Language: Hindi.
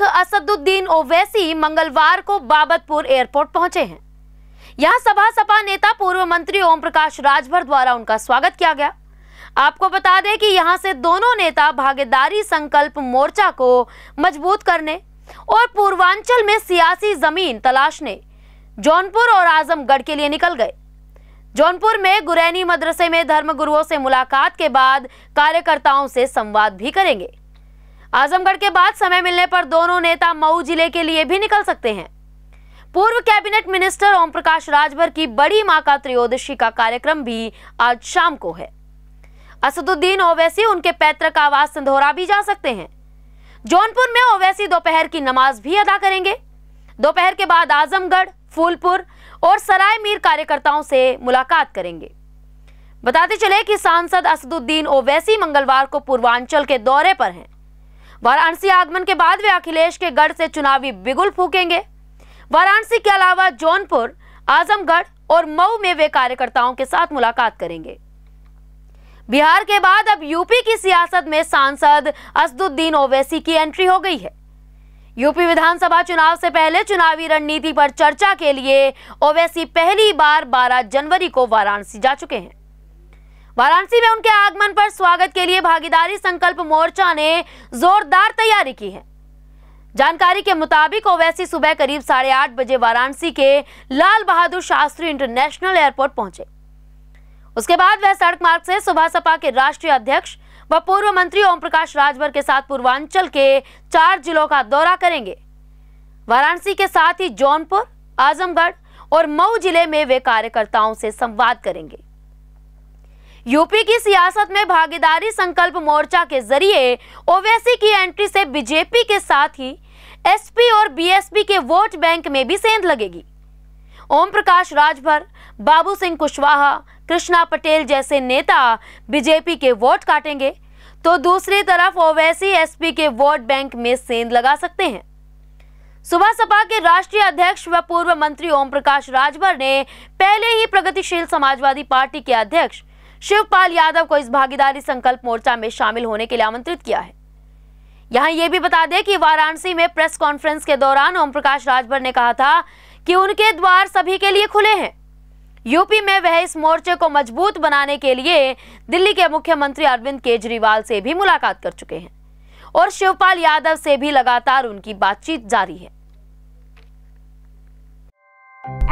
शेख असदुद्दीन ओवैसी मंगलवार को बाबतपुर एयरपोर्ट पहुंचे हैं यहां सभा सपा नेता पूर्व मंत्री ओम प्रकाश राजभर द्वारा उनका स्वागत किया गया आपको बता दें कि यहां से दोनों नेता भागीदारी संकल्प मोर्चा को मजबूत करने और पूर्वांचल में सियासी जमीन तलाशने जौनपुर और आजमगढ़ के लिए निकल गए जौनपुर में गुरैनी मदरसे में धर्मगुरुओं से मुलाकात के बाद कार्यकर्ताओं से संवाद भी करेंगे आजमगढ़ के बाद समय मिलने पर दोनों नेता मऊ जिले के लिए भी निकल सकते हैं पूर्व कैबिनेट मिनिस्टर ओम प्रकाश राजभर की बड़ी मां का त्रयोदशी का कार्यक्रम भी आज शाम को है असदुद्दीन ओवैसी उनके पैतृक आवास सिंधोरा भी जा सकते हैं जौनपुर में ओवैसी दोपहर की नमाज भी अदा करेंगे दोपहर के बाद आजमगढ़ फूलपुर और सराय मीर कार्यकर्ताओं से मुलाकात करेंगे बताते चले कि सांसद असदुद्दीन ओवैसी मंगलवार को पूर्वांचल के दौरे पर हैं वाराणसी आगमन के बाद वे अखिलेश के गढ़ से चुनावी बिगुल फूकेंगे वाराणसी के अलावा जौनपुर आजमगढ़ और मऊ में वे कार्यकर्ताओं के साथ मुलाकात करेंगे बिहार के बाद अब यूपी की सियासत में सांसद असदुद्दीन ओवैसी की एंट्री हो गई है यूपी विधानसभा चुनाव से पहले चुनावी रणनीति पर चर्चा के लिए ओवैसी पहली बार 12 जनवरी को वाराणसी जा चुके हैं वाराणसी में उनके आगमन पर स्वागत के लिए भागीदारी संकल्प मोर्चा ने जोरदार तैयारी की है जानकारी के मुताबिक ओवैसी सुबह करीब साढ़े आठ बजे वाराणसी के लाल बहादुर शास्त्री इंटरनेशनल एयरपोर्ट पहुंचे उसके बाद वह सड़क मार्ग से सुबह सपा के राष्ट्रीय अध्यक्ष व पूर्व मंत्री ओम प्रकाश राजभर के साथ पूर्वांचल के चार जिलों का दौरा करेंगे वाराणसी के साथ ही जौनपुर आजमगढ़ और मऊ जिले में वे कार्यकर्ताओं से संवाद करेंगे यूपी की सियासत में भागीदारी संकल्प मोर्चा के जरिए ओवैसी की एंट्री से बीजेपी के साथ ही एसपी और बीएसपी के वोट बैंक में भी सेंध लगेगी ओम प्रकाश राजभर बाबू सिंह कुशवाहा कृष्णा पटेल जैसे नेता बीजेपी के वोट काटेंगे तो दूसरी तरफ ओवैसी एसपी के वोट बैंक में सेंध लगा सकते हैं सुबह सपा के राष्ट्रीय अध्यक्ष व पूर्व मंत्री ओम प्रकाश राजभर ने पहले ही प्रगतिशील समाजवादी पार्टी के अध्यक्ष शिवपाल यादव को इस भागीदारी संकल्प मोर्चा में शामिल होने के लिए आमंत्रित किया है यहां ये भी बता दें कि वाराणसी में प्रेस कॉन्फ्रेंस के दौरान ओम प्रकाश राजभर ने कहा था कि उनके द्वार सभी के लिए खुले हैं यूपी में वह इस मोर्चे को मजबूत बनाने के लिए दिल्ली के मुख्यमंत्री अरविंद केजरीवाल से भी मुलाकात कर चुके हैं और शिवपाल यादव से भी लगातार उनकी बातचीत जारी है